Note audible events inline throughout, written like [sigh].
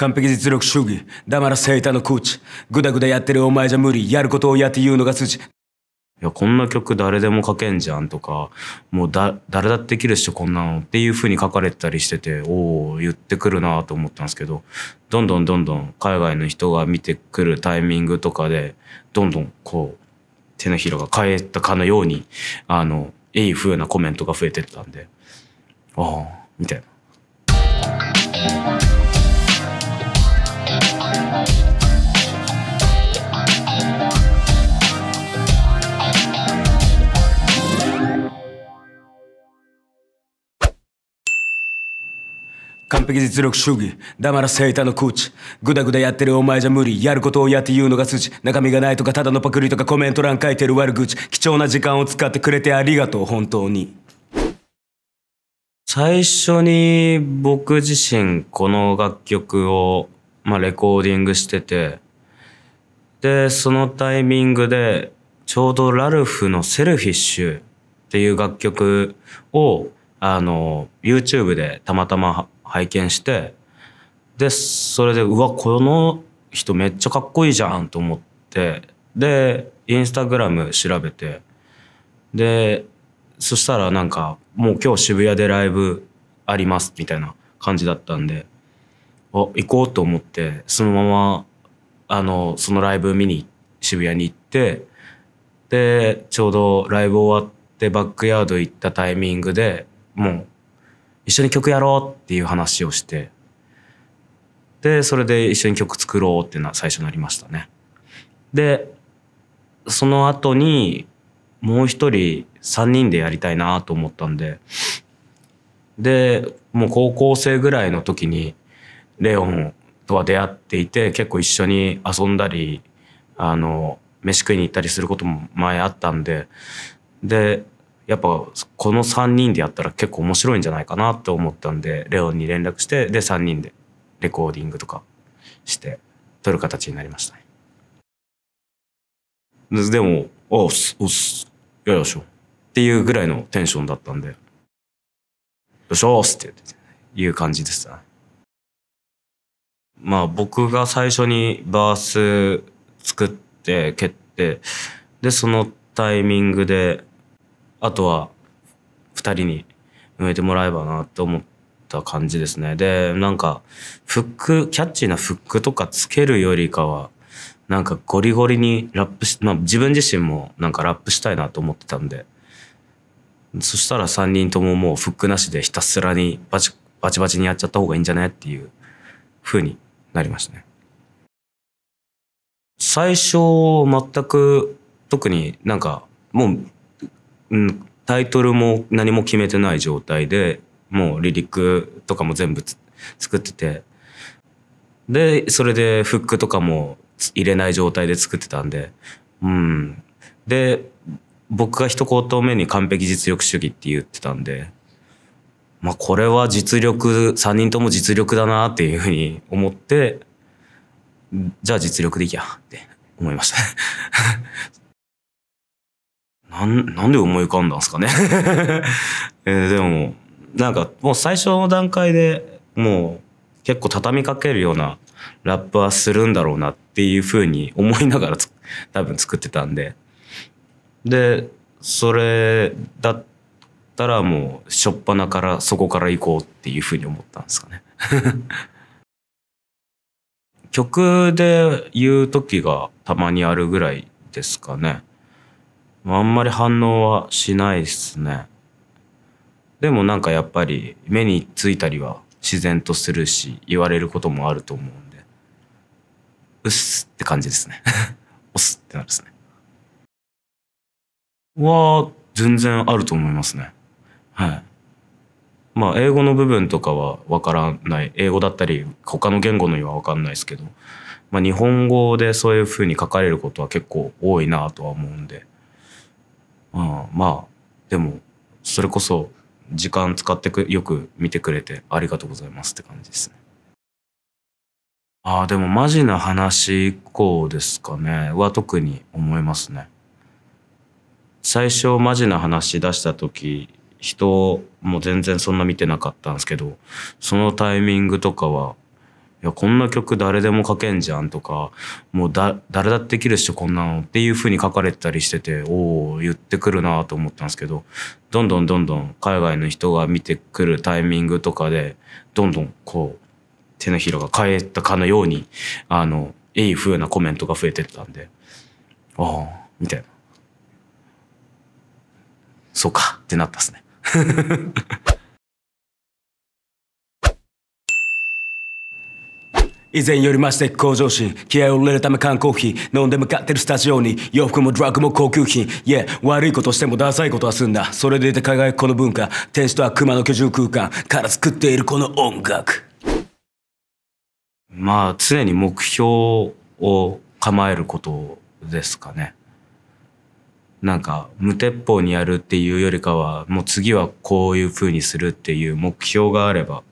完璧実力主義黙らせいたのコーチ。グダグダやってるお前じゃ無理やることをやって言うのが筋いやこんな曲誰でも書けんじゃんとかもうだ誰だってできるっしょこんなのっていう風に書かれてたりしてておお言ってくるなと思ったんですけどどんどんどんどん海外の人が見てくるタイミングとかでどんどんこう手のひらが変えたかのようにあのいい風なコメントが増えてったんでああみたいな。完璧実力主義黙らせいたの口グダグダやってるお前じゃ無理やることをやって言うのが筋中身がないとかただのパクリとかコメント欄書いてる悪口貴重な時間を使ってくれてありがとう本当に最初に僕自身この楽曲を、まあ、レコーディングしててでそのタイミングでちょうどラルフの「セルフィッシュ」っていう楽曲をあの YouTube でたまたま拝見してでそれでうわこの人めっちゃかっこいいじゃんと思ってでインスタグラム調べてでそしたらなんかもう今日渋谷でライブありますみたいな感じだったんであ行こうと思ってそのままあのそのライブ見に渋谷に行ってでちょうどライブ終わってバックヤード行ったタイミングでもう一緒に曲やろうっていう話をして、で、それで一緒に曲作ろうっていうのは最初になりましたね。で、その後に、もう一人3人でやりたいなと思ったんで、で、もう高校生ぐらいの時に、レオンとは出会っていて、結構一緒に遊んだり、あの、飯食いに行ったりすることも前あったんで、で、やっぱこの3人でやったら結構面白いんじゃないかなって思ったんでレオンに連絡してで3人でレコーディングとかして撮る形になりましたね。でも「あおっすおっすよいしょっていうぐらいのテンションだったんで「よっしょーす」っていう感じでしたね。まあ僕が最初にバース作って蹴ってでそのタイミングであとは2人に埋めてもらえばなと思った感じですね。で、なんか、フック、キャッチーなフックとかつけるよりかは、なんかゴリゴリにラップし、まあ自分自身もなんかラップしたいなと思ってたんで、そしたら3人とももうフックなしでひたすらにバチバチバチにやっちゃった方がいいんじゃないっていう風になりましたね。最初全く特になんかもううん、タイトルも何も決めてない状態でもうリリックとかも全部作っててでそれでフックとかも入れない状態で作ってたんでうんで僕が一言目に完璧実力主義って言ってたんでまあこれは実力3人とも実力だなっていうふうに思ってじゃあ実力でいきやって思いましたなん、なんで思い浮かんだんすかね [laughs] えー、でも、なんかもう最初の段階でもう結構畳みかけるようなラップはするんだろうなっていうふうに思いながら多分作ってたんで。で、それだったらもうしょっぱなからそこから行こうっていうふうに思ったんですかね [laughs] 曲で言う時がたまにあるぐらいですかね。あんまり反応はしないっすね。でもなんかやっぱり目についたりは自然とするし、言われることもあると思うんで、うっすって感じですね。[laughs] おっすってなるですね。は、全然あると思いますね。はい。まあ、英語の部分とかはわからない。英語だったり、他の言語の意はわかんないですけど、まあ、日本語でそういうふうに書かれることは結構多いなとは思うんで、うん、まあでもそれこそ時間使ってくよく見てくれてありがとうございますって感じですね。ああでもマジな話以降ですかねは特に思いますね。最初マジな話出した時人も全然そんな見てなかったんですけどそのタイミングとかはいやこんな曲誰でも書けんじゃんとかもうだ誰だってできるっしょこんなのっていう風に書かれてたりしてておお言ってくるなと思ったんですけどどんどんどんどん海外の人が見てくるタイミングとかでどんどんこう手のひらが変えたかのようにあのいい風なコメントが増えてったんでああみたいなそうかってなったっすね以前より増して向上心気合を入れるため缶コーヒー飲んで向かってるスタジオに洋服もドラッグも高級品いえ悪いことしてもダサいことはすんだそれでいて輝くこの文化天使とは熊の居住空間から作っているこの音楽まあ常に目標を構えることですかねなんか無鉄砲にやるっていうよりかはもう次はこういう風にするっていう目標があれば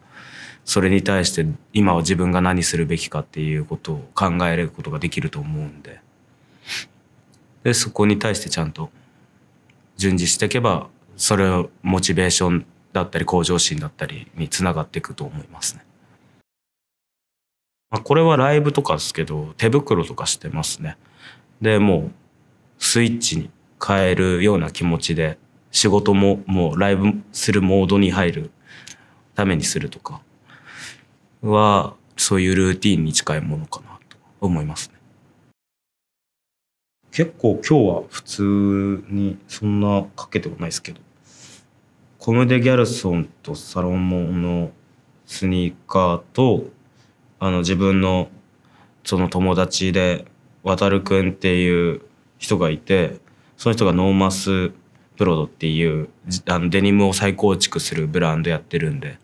それに対して今は自分が何するべきかっていうことを考えることができると思うんででそこに対してちゃんと順次していけばそれをモチベーションだったり向上心だったりにつながっていくと思いますね。まあ、これはライブとかですけど手袋とかしてますね。でもうスイッチに変えるような気持ちで仕事ももうライブするモードに入るためにするとかはそういうルーティンに近いものかなと思いますね。結構今日は普通にそんなかけてはないですけどコム・デ・ギャルソンとサロンモンのスニーカーとあの自分のその友達で渡るくんっていう人がいてその人がノーマスプロドっていうあのデニムを再構築するブランドやってるんで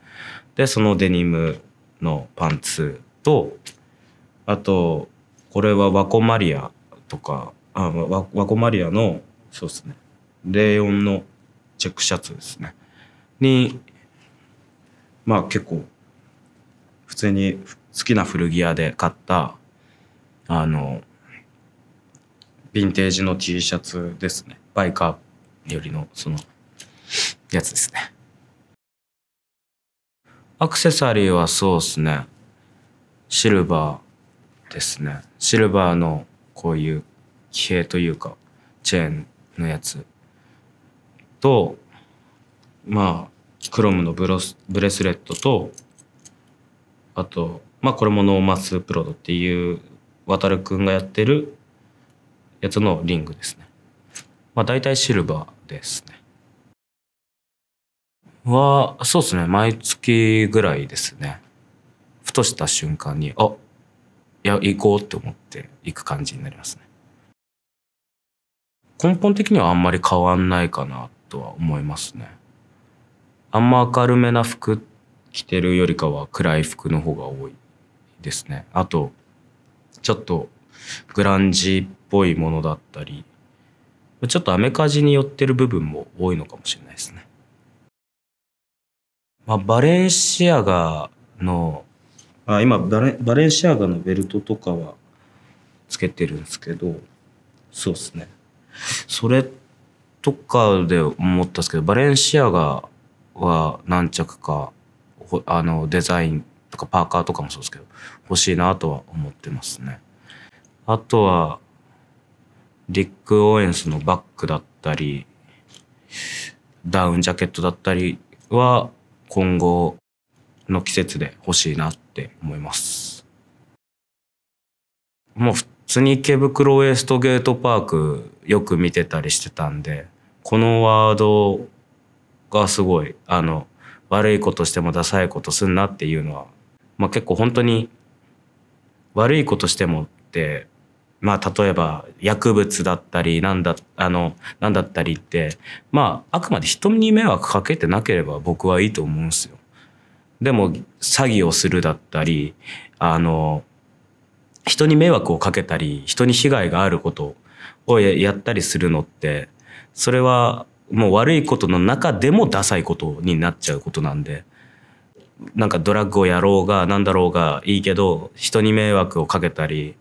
でそのデニムのパンツとあとこれはワコマリアとかあワワコマリアのそうですねレイオンのチェックシャツですねにまあ結構普通に好きな古着屋で買ったあのヴィンテージの T シャツですねバイカーよりのそのやつですねアクセサリーはそうですね。シルバーですね。シルバーのこういう騎兵というか、チェーンのやつと、まあ、クロムのブロスブレスレットと、あと、まあこれもノーマスプロドっていう渡るくんがやってるやつのリングですね。まあ大体シルバーですね。は、そうですね、毎月ぐらいですね。ふとした瞬間に、あいや、行こうって思って行く感じになりますね。根本的にはあんまり変わんないかなとは思いますね。あんま明るめな服着てるよりかは暗い服の方が多いですね。あと、ちょっとグランジっぽいものだったり、ちょっとアメカジに寄ってる部分も多いのかもしれないですね。まあ、バレンシアガのあ今バレバレンシアガのベルトとかはつけてるんですけどそうですねそれとかで思ったんですけどバレンシアガは何着かあのデザインとかパーカーとかもそうですけど欲しいなとは思ってますね。あとはディック・オーエンスのバッグだったりダウンジャケットだったりは今後の季節で欲しいなって思います。もう普通に池袋ウエストゲートパークよく見てたりしてたんで、このワードがすごい、あの、悪いことしてもダサいことすんなっていうのは、まあ結構本当に悪いことしてもってまあ、例えば薬物だったりなんだあの何だったりって、まあ、あくまで人に迷惑かけてなければ僕はいいと思うんですよ。でも詐欺をするだったりあの人に迷惑をかけたり人に被害があることをやったりするのってそれはもう悪いことの中でもダサいことになっちゃうことなんで。なんかドラッグをやろうが何だろうがいいけど人に迷惑をかけたり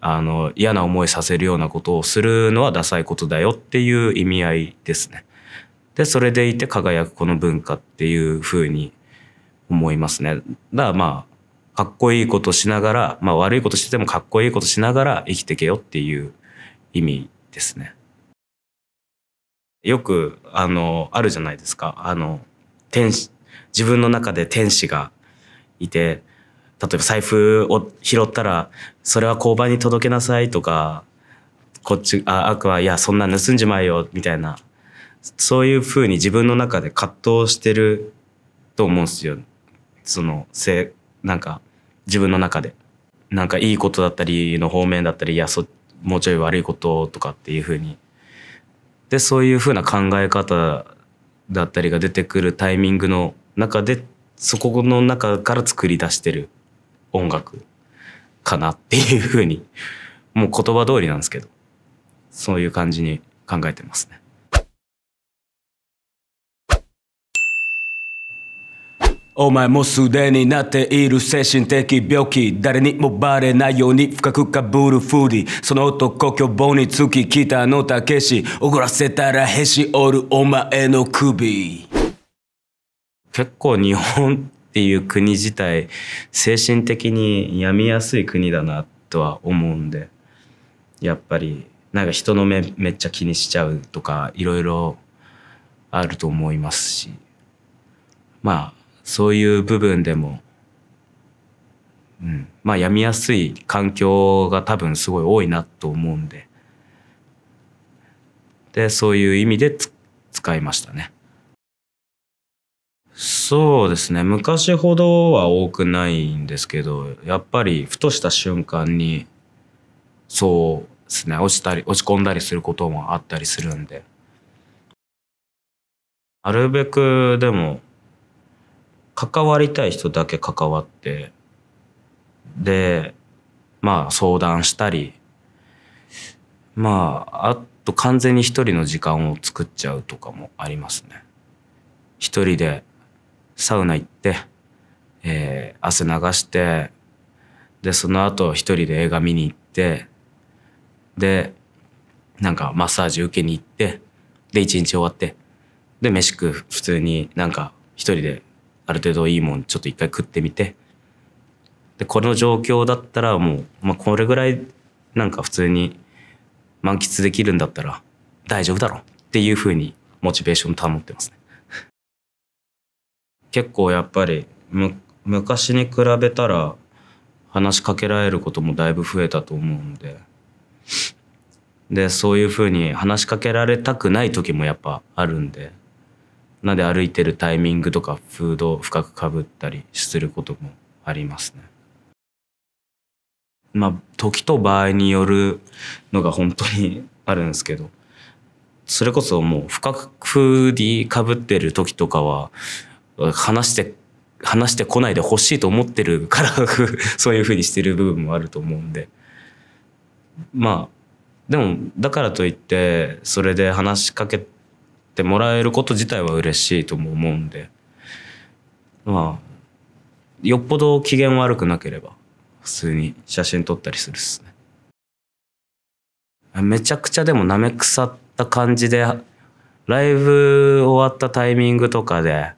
あの嫌な思いさせるようなことをするのはダサいことだよっていう意味合いですね。でそれでいて輝くこの文化っていうふうに思いますね。だからまあかっこいいことしながら、まあ、悪いことしててもかっこいいことしながら生きてけよっていう意味ですね。よくあのあるじゃないですかあの天使自分の中で天使がいて例えば財布を拾ったら、それは交番に届けなさいとか、こっち、あ、悪は、いや、そんな盗んじまえよ、みたいな。そういうふうに自分の中で葛藤してると思うんですよ。その、せ、なんか、自分の中で。なんかいいことだったりの方面だったり、いや、そ、もうちょい悪いこととかっていうふうに。で、そういうふうな考え方だったりが出てくるタイミングの中で、そこの中から作り出してる音楽かなっていうふうに、もう言葉通りなんですけど、そういう感じに考えてますね。お前もすでになっている精神的病気誰にもバレないように深くかぶるフーディその男凶暴につき北たけし怒らせたらへし折るお前の首結構日本っていう国自体精神的に病みやすい国だなとは思うんでやっぱりなんか人の目めっちゃ気にしちゃうとかいろいろあると思いますしまあそういう部分でも、うん、まあ病みやすい環境が多分すごい多いなと思うんででそういう意味で使いましたね。そうですね昔ほどは多くないんですけどやっぱりふとした瞬間にそうですね落ちたり落ち込んだりすることもあったりするんでなるべくでも関わりたい人だけ関わってでまあ相談したりまああと完全に一人の時間を作っちゃうとかもありますね。一人でサウナ行って、えー、汗流してでその後一人で映画見に行ってでなんかマッサージ受けに行ってで一日終わってで飯食う普通になんか一人である程度いいもんちょっと一回食ってみてでこの状況だったらもう、まあ、これぐらいなんか普通に満喫できるんだったら大丈夫だろうっていうふうにモチベーション保ってますね。結構やっぱり昔に比べたら話しかけられることもだいぶ増えたと思うので。で、そういうふうに話しかけられたくない時もやっぱあるんで。なんで歩いてるタイミングとかフードを深くかぶったりすることもありますね。まあ、時と場合によるのが本当に [laughs] あるんですけど、それこそもう深くフーディーかぶってる時とかは、話して話してこないでほしいと思ってるから [laughs] そういうふうにしてる部分もあると思うんでまあでもだからといってそれで話しかけてもらえること自体は嬉しいとも思うんでまあよっぽど機嫌悪くなければ普通に写真撮ったりするっすねめちゃくちゃでも舐め腐った感じでライブ終わったタイミングとかで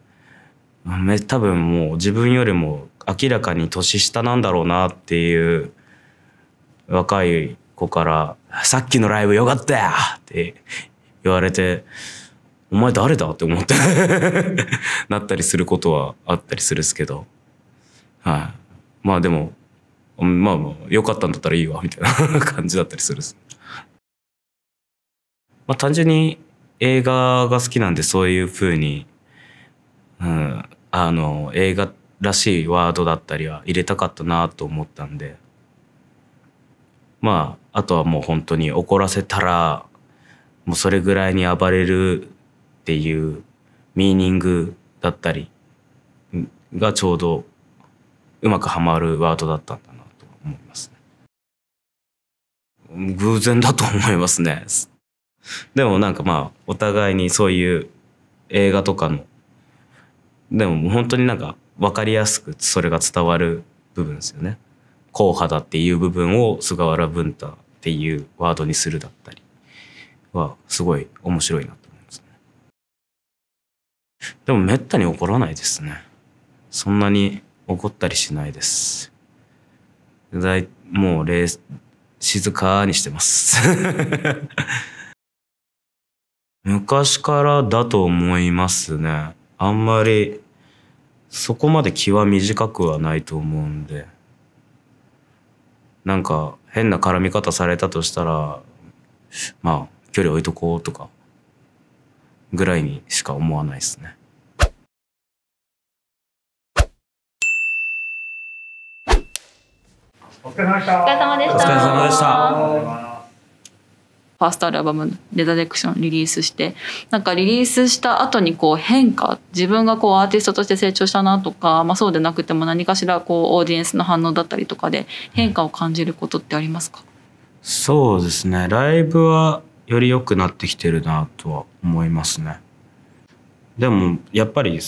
多分もう自分よりも明らかに年下なんだろうなっていう若い子から「さっきのライブよかったや!」って言われて「お前誰だ?」って思って [laughs] なったりすることはあったりするっすけど、はい、まあでもまあまあよかったんだったらいいわみたいな [laughs] 感じだったりするっす、まあ、単純に映画が好きなんでそういうふうにうん、あの映画らしいワードだったりは入れたかったなと思ったんでまああとはもう本当に怒らせたらもうそれぐらいに暴れるっていうミーニングだったりがちょうどうまくはまるワードだったんだなと思いますね。偶然だと思いますね。でもなんかまあお互いにそういう映画とかのでも本当になんか分かりやすくそれが伝わる部分ですよね。硬派だっていう部分を菅原文太っていうワードにするだったりはすごい面白いなと思いますね。でもめったに怒らないですね。そんなに怒ったりしないです。だいもう冷静かにしてます [laughs] 昔からだと思いますね。あんまりそこまで気は短くはないと思うんでなんか変な絡み方されたとしたらまあ距離置いとこうとかぐらいにしか思わないですね。お疲れ様でした。お疲れ様でした。ファーストアルバム「レザレクション」リリースしてなんかリリースした後にこう変化自分がこうアーティストとして成長したなとか、まあ、そうでなくても何かしらこうオーディエンスの反応だったりとかで変化を感じることってありますかそうですねライブはより良くなってきてるなとは思いますねでもやっぱり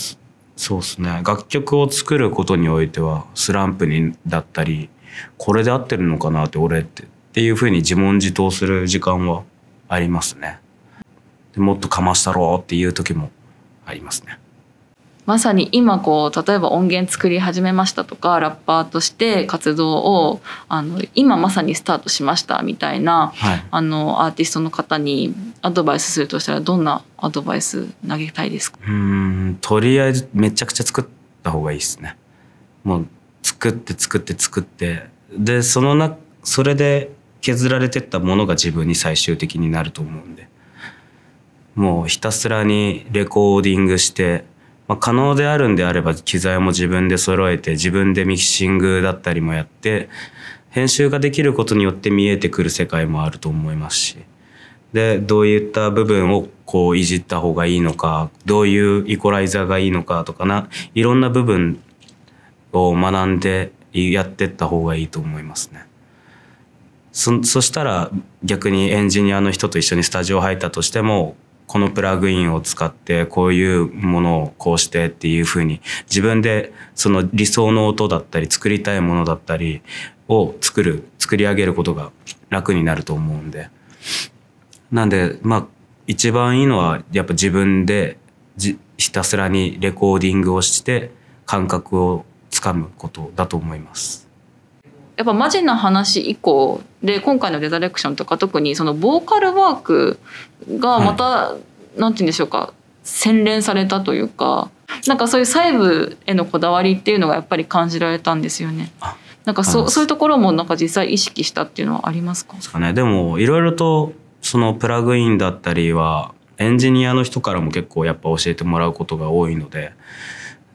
そうですね楽曲を作ることにおいてはスランプにだったりこれで合ってるのかなって俺ってっていうふうに自問自答する時間はありますね。もっとかましたろうっていう時もありますね。まさに今こう例えば音源作り始めましたとかラッパーとして活動をあの今まさにスタートしましたみたいな、はい、あのアーティストの方にアドバイスするとしたらどんなアドバイス投げたいですかうんとりあえずめちゃくちゃ作った方がいいですね。もう作って作って作ってでそのなそれで削られてったものが自分に最終的になると思うんでもうひたすらにレコーディングして、まあ、可能であるんであれば機材も自分で揃えて自分でミキシングだったりもやって編集ができることによって見えてくる世界もあると思いますしでどういった部分をこういじった方がいいのかどういうイコライザーがいいのかとかないろんな部分を学んでやってった方がいいと思いますね。そそしたら逆にエンジニアの人と一緒にスタジオ入ったとしてもこのプラグインを使ってこういうものをこうしてっていうふうに自分でその理想の音だったり作りたいものだったりを作る作り上げることが楽になると思うんでなんでまあ一番いいのはやっぱ自分でひたすらにレコーディングをして感覚をつかむことだと思います。やっぱマジな話以降で今回の「レザレクション」とか特にそのボーカルワークがまた、はい、なんて言うんでしょうか洗練されたというかなんかそういう細部へのこだわりっていうのがやっぱり感じられたんですよね。なんかそそういうところもなんか実際意識したっていうのはありますかですか、ね、でもいろいろとそのプラグインだったりはエンジニアの人からも結構やっぱ教えてもらうことが多いので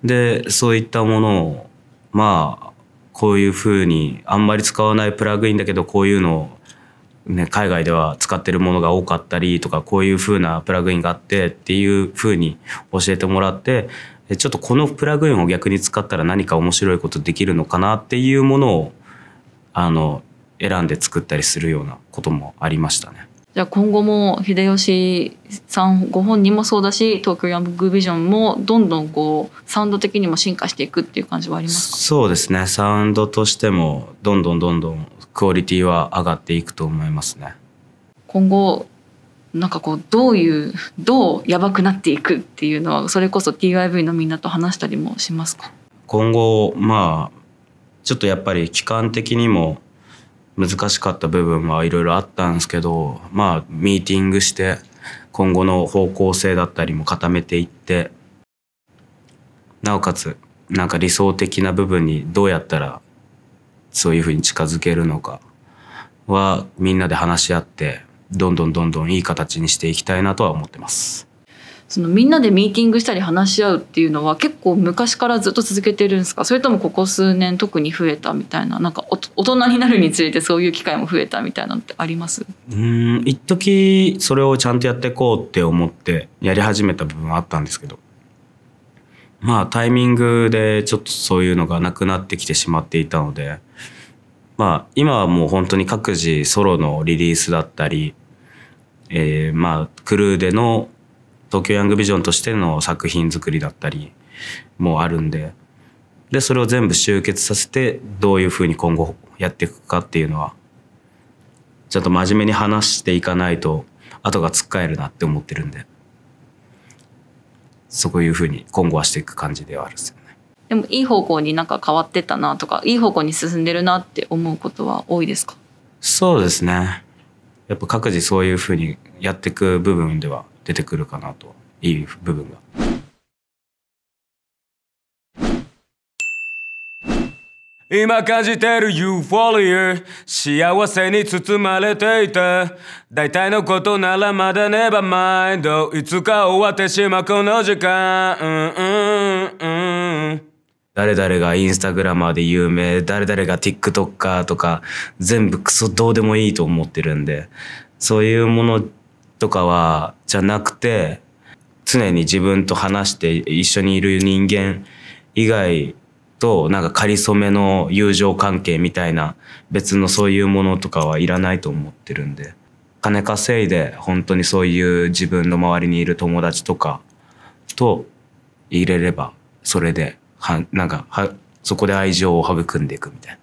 でそういったものをまあこういうふうにあんまり使わないプラグインだけどこういうのを、ね、海外では使ってるものが多かったりとかこういうふうなプラグインがあってっていうふうに教えてもらってちょっとこのプラグインを逆に使ったら何か面白いことできるのかなっていうものをあの選んで作ったりするようなこともありましたね。じゃあ今後も秀吉さんご本人もそうだし東京ヤングビジョンもどんどんこうサウンド的にも進化していくっていう感じはありますかそうですねサウンドとしてもどんどんどんどんクオリティは上がっていくと思いますね。今後なんかこうどういうどうやばくなっていくっていうのはそれこそ TIV のみんなと話したりもしますか今後まあちょっとやっぱり期間的にも難しかった部分はいろいろあったんですけどまあミーティングして今後の方向性だったりも固めていってなおかつなんか理想的な部分にどうやったらそういうふうに近づけるのかはみんなで話し合ってどんどんどんどんいい形にしていきたいなとは思ってます。そのみんなでミーティングしたり話し合うっていうのは結構昔からずっと続けてるんですかそれともここ数年特に増えたみたいななんか大人になるにつれてそういう機会も増えたみたいなのってありますうん一時それをちゃんとやっていこうって思ってやり始めた部分はあったんですけどまあタイミングでちょっとそういうのがなくなってきてしまっていたのでまあ今はもう本当に各自ソロのリリースだったり、えー、まあクルーでの東京ヤングビジョンとしての作品作りだったりもあるんででそれを全部集結させてどういうふうに今後やっていくかっていうのはちゃんと真面目に話していかないと後がつっかえるなって思ってるんでそういうふうに今後はしていく感じではあるですよね。でもいい方向になんか変わってたなとかいい方向に進んでるなって思うことは多いですかそうですねやっぱ各自そういうふうにやっていく部分では出てくるかなという部分が。今感じてるユーフォリア幸せに包まれていた大体のことならまだねばーマインドいつか終わってしまうこの時間、うんうんうん、誰々がインスタグラマーで有名誰々が TikToker とか全部クソどうでもいいと思ってるんでそういうものとかはじゃなくて常に自分と話して一緒にいる人間以外となんか仮初めの友情関係みたいな別のそういうものとかはいらないと思ってるんで金稼いで本当にそういう自分の周りにいる友達とかと入れればそれではなんかはそこで愛情を育んでいくみたいな。